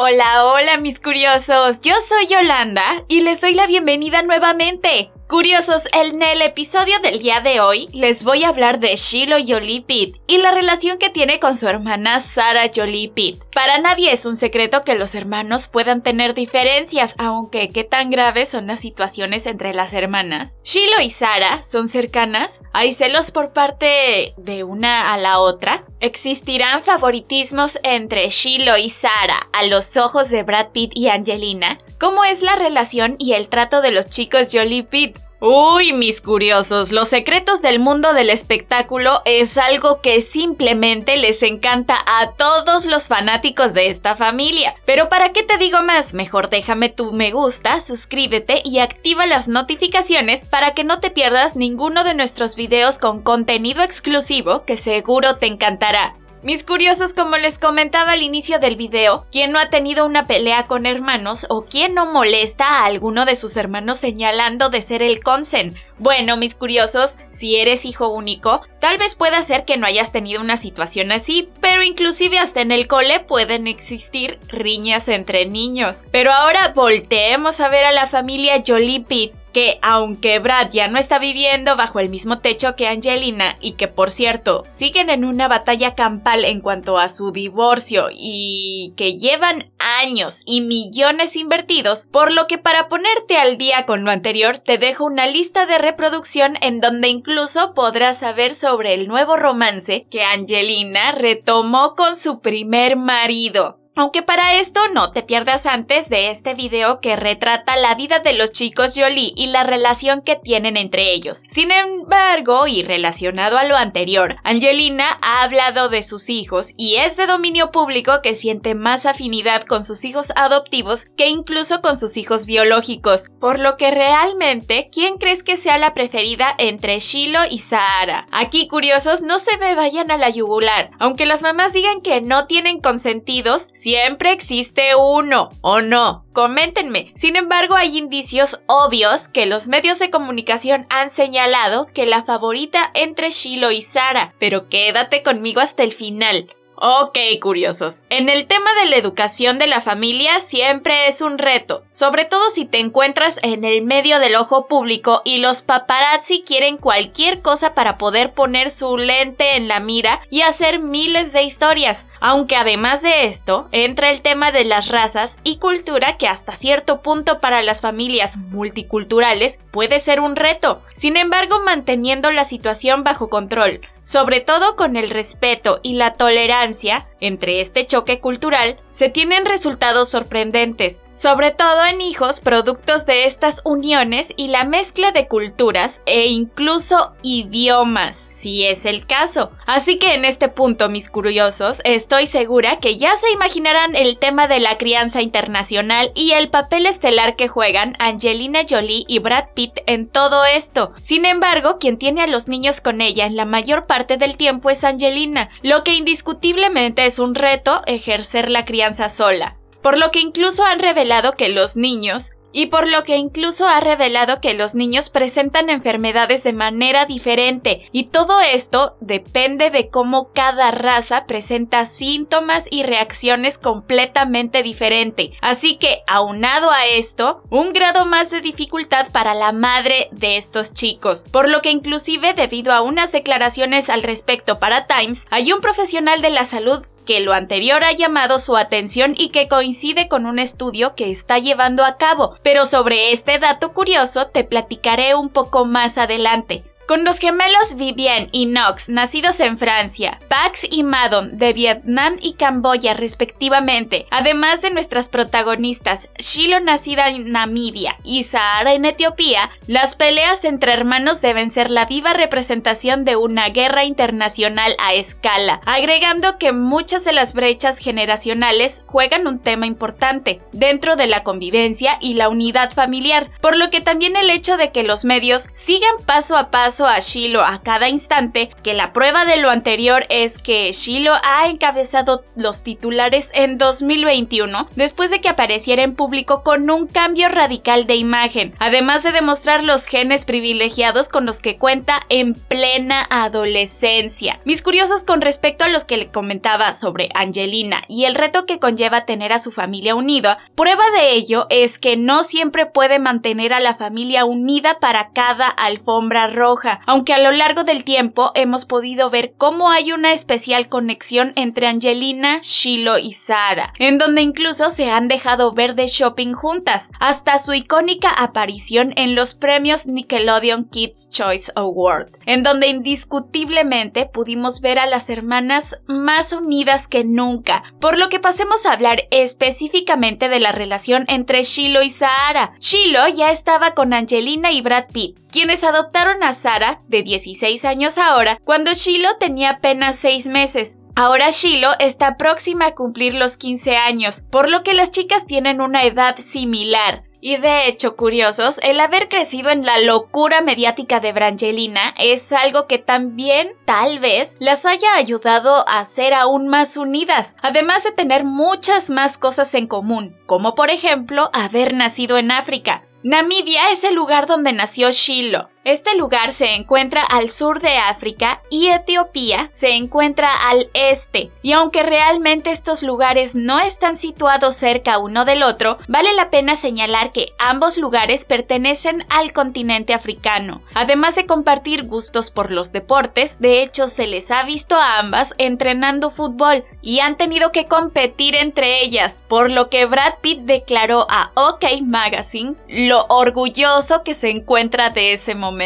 Hola, hola mis curiosos, yo soy Yolanda y les doy la bienvenida nuevamente. Curiosos, en el episodio del día de hoy les voy a hablar de Shiloh Jolie Pitt y la relación que tiene con su hermana Sarah Jolie Pitt. Para nadie es un secreto que los hermanos puedan tener diferencias, aunque qué tan graves son las situaciones entre las hermanas. Shiloh y Sarah son cercanas, hay celos por parte de una a la otra, existirán favoritismos entre Shiloh y Sarah a los ojos de Brad Pitt y Angelina. ¿Cómo es la relación y el trato de los chicos Jolie Pitt? Uy, mis curiosos, los secretos del mundo del espectáculo es algo que simplemente les encanta a todos los fanáticos de esta familia. Pero para qué te digo más, mejor déjame tu me gusta, suscríbete y activa las notificaciones para que no te pierdas ninguno de nuestros videos con contenido exclusivo que seguro te encantará. Mis curiosos, como les comentaba al inicio del video, quien no ha tenido una pelea con hermanos o quién no molesta a alguno de sus hermanos señalando de ser el consen? Bueno, mis curiosos, si eres hijo único, tal vez pueda ser que no hayas tenido una situación así, pero inclusive hasta en el cole pueden existir riñas entre niños. Pero ahora volteemos a ver a la familia Jolie que aunque Brad ya no está viviendo bajo el mismo techo que Angelina y que por cierto siguen en una batalla campal en cuanto a su divorcio y que llevan años y millones invertidos, por lo que para ponerte al día con lo anterior te dejo una lista de reproducción en donde incluso podrás saber sobre el nuevo romance que Angelina retomó con su primer marido. Aunque para esto no te pierdas antes de este video que retrata la vida de los chicos Jolie y la relación que tienen entre ellos. Sin embargo, y relacionado a lo anterior, Angelina ha hablado de sus hijos y es de dominio público que siente más afinidad con sus hijos adoptivos que incluso con sus hijos biológicos, por lo que realmente, ¿quién crees que sea la preferida entre Shiloh y Sahara? Aquí curiosos, no se me vayan a la yugular, aunque las mamás digan que no tienen consentidos, Siempre existe uno, ¿o no? Coméntenme. Sin embargo, hay indicios obvios que los medios de comunicación han señalado que la favorita entre Shiloh y Sara, pero quédate conmigo hasta el final. Ok, curiosos. En el tema de la educación de la familia siempre es un reto, sobre todo si te encuentras en el medio del ojo público y los paparazzi quieren cualquier cosa para poder poner su lente en la mira y hacer miles de historias. Aunque además de esto, entra el tema de las razas y cultura que hasta cierto punto para las familias multiculturales puede ser un reto, sin embargo manteniendo la situación bajo control, sobre todo con el respeto y la tolerancia entre este choque cultural se tienen resultados sorprendentes, sobre todo en hijos productos de estas uniones y la mezcla de culturas e incluso idiomas, si es el caso. Así que en este punto, mis curiosos, estoy segura que ya se imaginarán el tema de la crianza internacional y el papel estelar que juegan Angelina Jolie y Brad Pitt en todo esto. Sin embargo, quien tiene a los niños con ella en la mayor parte del tiempo es Angelina, lo que indiscutiblemente es un reto ejercer la crianza sola, por lo que incluso han revelado que los niños y por lo que incluso ha revelado que los niños presentan enfermedades de manera diferente, y todo esto depende de cómo cada raza presenta síntomas y reacciones completamente diferente. Así que, aunado a esto, un grado más de dificultad para la madre de estos chicos, por lo que inclusive debido a unas declaraciones al respecto para Times, hay un profesional de la salud que lo anterior ha llamado su atención y que coincide con un estudio que está llevando a cabo, pero sobre este dato curioso te platicaré un poco más adelante. Con los gemelos Vivian y Knox, nacidos en Francia, Pax y Madon, de Vietnam y Camboya respectivamente, además de nuestras protagonistas Shilo, nacida en Namibia, y Sahara en Etiopía, las peleas entre hermanos deben ser la viva representación de una guerra internacional a escala, agregando que muchas de las brechas generacionales juegan un tema importante dentro de la convivencia y la unidad familiar, por lo que también el hecho de que los medios sigan paso a paso a Shiloh a cada instante, que la prueba de lo anterior es que Shiloh ha encabezado los titulares en 2021 después de que apareciera en público con un cambio radical de imagen, además de demostrar los genes privilegiados con los que cuenta en plena adolescencia. Mis curiosos con respecto a los que le comentaba sobre Angelina y el reto que conlleva tener a su familia unida, prueba de ello es que no siempre puede mantener a la familia unida para cada alfombra roja aunque a lo largo del tiempo hemos podido ver cómo hay una especial conexión entre Angelina, Shiloh y Sara, en donde incluso se han dejado ver de shopping juntas, hasta su icónica aparición en los premios Nickelodeon Kids Choice Award, en donde indiscutiblemente pudimos ver a las hermanas más unidas que nunca, por lo que pasemos a hablar específicamente de la relación entre Shiloh y Sara. Shiloh ya estaba con Angelina y Brad Pitt, quienes adoptaron a Sara, de 16 años ahora, cuando Shiloh tenía apenas 6 meses. Ahora Shiloh está próxima a cumplir los 15 años, por lo que las chicas tienen una edad similar. Y de hecho, curiosos, el haber crecido en la locura mediática de Brangelina es algo que también, tal vez, las haya ayudado a ser aún más unidas, además de tener muchas más cosas en común, como por ejemplo haber nacido en África. Namibia es el lugar donde nació Shiloh, este lugar se encuentra al sur de África y Etiopía se encuentra al este, y aunque realmente estos lugares no están situados cerca uno del otro, vale la pena señalar que ambos lugares pertenecen al continente africano. Además de compartir gustos por los deportes, de hecho se les ha visto a ambas entrenando fútbol y han tenido que competir entre ellas, por lo que Brad Pitt declaró a OK Magazine lo orgulloso que se encuentra de ese momento.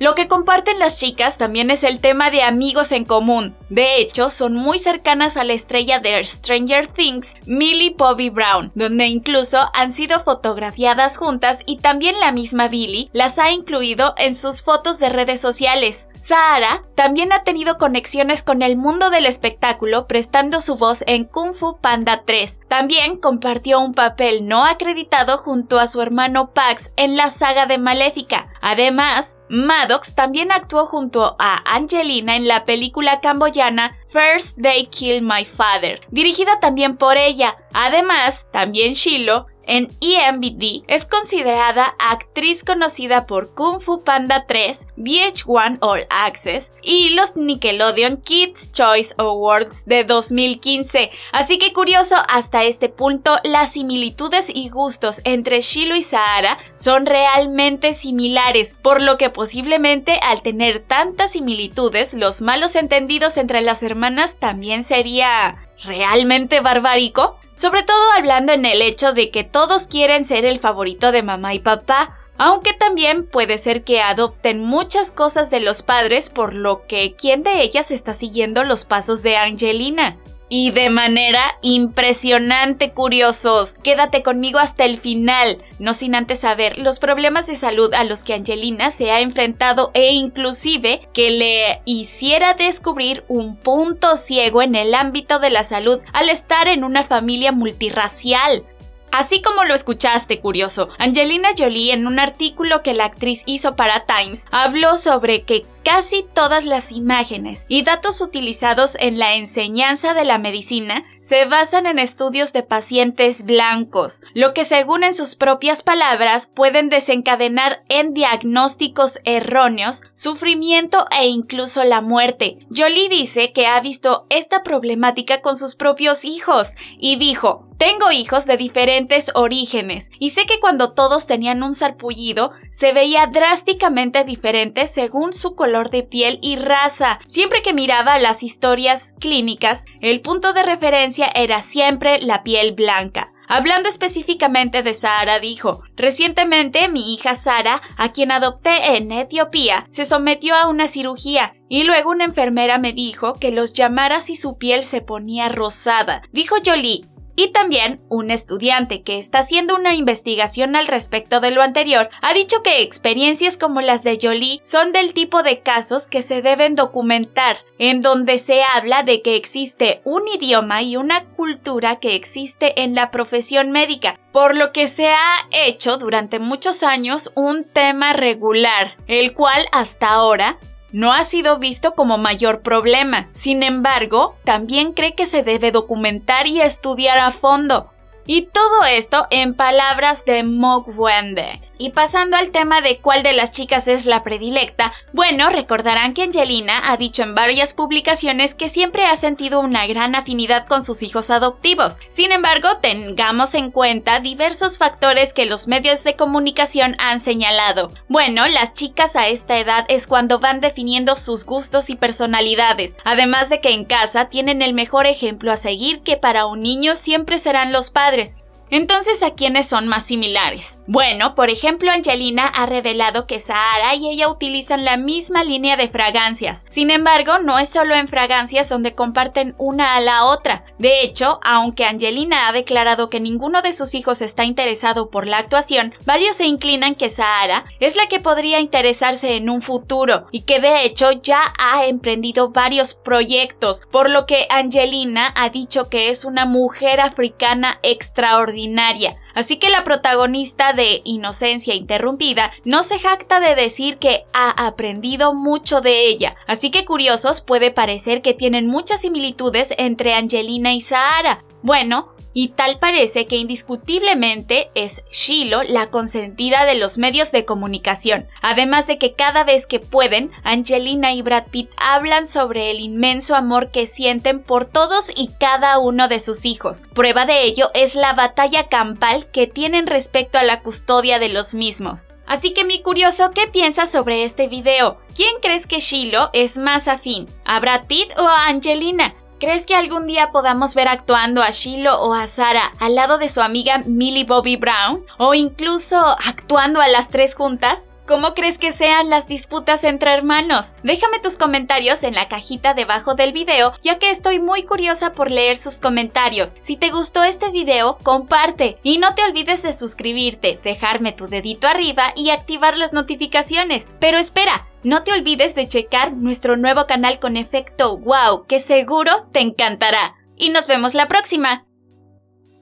Lo que comparten las chicas también es el tema de amigos en común. De hecho, son muy cercanas a la estrella de Stranger Things, Millie Bobby Brown, donde incluso han sido fotografiadas juntas y también la misma Billy las ha incluido en sus fotos de redes sociales. Sara también ha tenido conexiones con el mundo del espectáculo prestando su voz en Kung Fu Panda 3. También compartió un papel no acreditado junto a su hermano Pax en la saga de Maléfica. Además, Maddox también actuó junto a Angelina en la película camboyana First They Kill My Father, dirigida también por ella. Además, también Shiloh en EMBD, es considerada actriz conocida por Kung Fu Panda 3, VH1 All Access y los Nickelodeon Kids Choice Awards de 2015. Así que curioso, hasta este punto las similitudes y gustos entre Shiloh y Sahara son realmente similares, por lo que posiblemente al tener tantas similitudes, los malos entendidos entre las hermanas también sería realmente barbárico sobre todo hablando en el hecho de que todos quieren ser el favorito de mamá y papá, aunque también puede ser que adopten muchas cosas de los padres por lo que quién de ellas está siguiendo los pasos de Angelina y de manera impresionante curiosos. Quédate conmigo hasta el final, no sin antes saber los problemas de salud a los que Angelina se ha enfrentado e inclusive que le hiciera descubrir un punto ciego en el ámbito de la salud al estar en una familia multirracial. Así como lo escuchaste, curioso, Angelina Jolie en un artículo que la actriz hizo para Times habló sobre que casi todas las imágenes y datos utilizados en la enseñanza de la medicina se basan en estudios de pacientes blancos, lo que según en sus propias palabras pueden desencadenar en diagnósticos erróneos, sufrimiento e incluso la muerte. Jolie dice que ha visto esta problemática con sus propios hijos y dijo, tengo hijos de diferentes orígenes y sé que cuando todos tenían un sarpullido se veía drásticamente diferente según su color de piel y raza. Siempre que miraba las historias clínicas, el punto de referencia era siempre la piel blanca. Hablando específicamente de Sara, dijo, recientemente mi hija Sara, a quien adopté en Etiopía, se sometió a una cirugía y luego una enfermera me dijo que los llamara si su piel se ponía rosada. Dijo Jolie, y también un estudiante que está haciendo una investigación al respecto de lo anterior ha dicho que experiencias como las de Jolie son del tipo de casos que se deben documentar, en donde se habla de que existe un idioma y una cultura que existe en la profesión médica, por lo que se ha hecho durante muchos años un tema regular, el cual hasta ahora no ha sido visto como mayor problema. Sin embargo, también cree que se debe documentar y estudiar a fondo. Y todo esto en palabras de Mok Wende, y pasando al tema de cuál de las chicas es la predilecta, bueno, recordarán que Angelina ha dicho en varias publicaciones que siempre ha sentido una gran afinidad con sus hijos adoptivos. Sin embargo, tengamos en cuenta diversos factores que los medios de comunicación han señalado. Bueno, las chicas a esta edad es cuando van definiendo sus gustos y personalidades, además de que en casa tienen el mejor ejemplo a seguir que para un niño siempre serán los padres, entonces, ¿a quiénes son más similares? Bueno, por ejemplo, Angelina ha revelado que Sahara y ella utilizan la misma línea de fragancias. Sin embargo, no es solo en fragancias donde comparten una a la otra. De hecho, aunque Angelina ha declarado que ninguno de sus hijos está interesado por la actuación, varios se inclinan que Sahara es la que podría interesarse en un futuro y que de hecho ya ha emprendido varios proyectos, por lo que Angelina ha dicho que es una mujer africana extraordinaria extraordinaria. Así que la protagonista de Inocencia Interrumpida no se jacta de decir que ha aprendido mucho de ella. Así que curiosos puede parecer que tienen muchas similitudes entre Angelina y Sahara. Bueno, y tal parece que indiscutiblemente es Shiloh la consentida de los medios de comunicación. Además de que cada vez que pueden, Angelina y Brad Pitt hablan sobre el inmenso amor que sienten por todos y cada uno de sus hijos. Prueba de ello es la batalla campal que tienen respecto a la custodia de los mismos. Así que mi curioso, ¿qué piensas sobre este video? ¿Quién crees que Shiloh es más afín? ¿A Brad o a Angelina? ¿Crees que algún día podamos ver actuando a Shiloh o a Sara al lado de su amiga Millie Bobby Brown? ¿O incluso actuando a las tres juntas? ¿Cómo crees que sean las disputas entre hermanos? Déjame tus comentarios en la cajita debajo del video, ya que estoy muy curiosa por leer sus comentarios. Si te gustó este video, comparte y no te olvides de suscribirte, dejarme tu dedito arriba y activar las notificaciones. Pero espera, no te olvides de checar nuestro nuevo canal con efecto wow, que seguro te encantará. Y nos vemos la próxima.